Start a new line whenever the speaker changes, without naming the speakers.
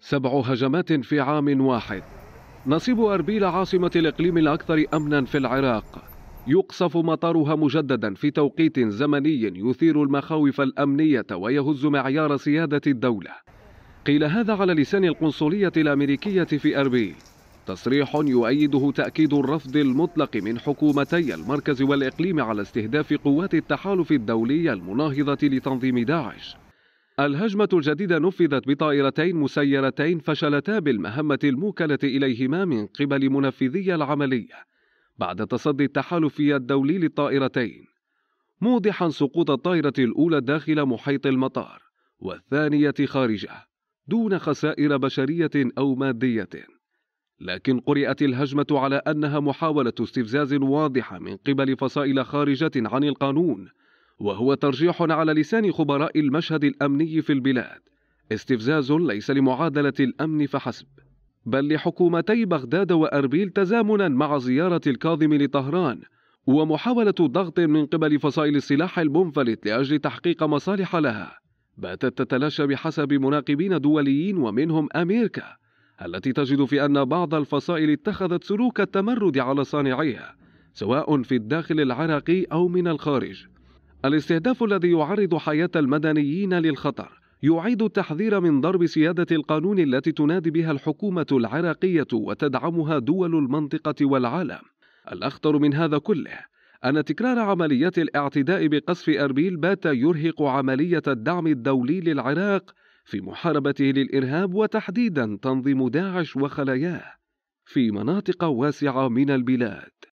سبع هجمات في عام واحد نصيب أربيل عاصمة الإقليم الأكثر أمنا في العراق يقصف مطارها مجددا في توقيت زمني يثير المخاوف الأمنية ويهز معيار سيادة الدولة قيل هذا على لسان القنصلية الأمريكية في أربيل تصريح يؤيده تأكيد الرفض المطلق من حكومتي المركز والإقليم على استهداف قوات التحالف الدولي المناهضة لتنظيم داعش الهجمة الجديدة نفذت بطائرتين مسيرتين فشلتا بالمهمة الموكلة إليهما من قبل منفذي العملية بعد تصدي التحالف الدولي للطائرتين موضحا سقوط الطائرة الأولى داخل محيط المطار والثانية خارجه دون خسائر بشرية أو مادية لكن قرئت الهجمة على أنها محاولة استفزاز واضحة من قبل فصائل خارجة عن القانون وهو ترجيح على لسان خبراء المشهد الأمني في البلاد استفزاز ليس لمعادلة الأمن فحسب بل لحكومتي بغداد وأربيل تزامنا مع زيارة الكاظم لطهران ومحاولة ضغط من قبل فصائل السلاح المنفلت لأجل تحقيق مصالح لها باتت تتلاشى بحسب مناقبين دوليين ومنهم أمريكا التي تجد في أن بعض الفصائل اتخذت سلوك التمرد على صانعيها سواء في الداخل العراقي أو من الخارج الاستهداف الذي يعرض حياة المدنيين للخطر يعيد التحذير من ضرب سيادة القانون التي تنادي بها الحكومة العراقية وتدعمها دول المنطقة والعالم الأخطر من هذا كله أن تكرار عمليات الاعتداء بقصف أربيل بات يرهق عملية الدعم الدولي للعراق في محاربته للإرهاب وتحديدا تنظيم داعش وخلاياه في مناطق واسعة من البلاد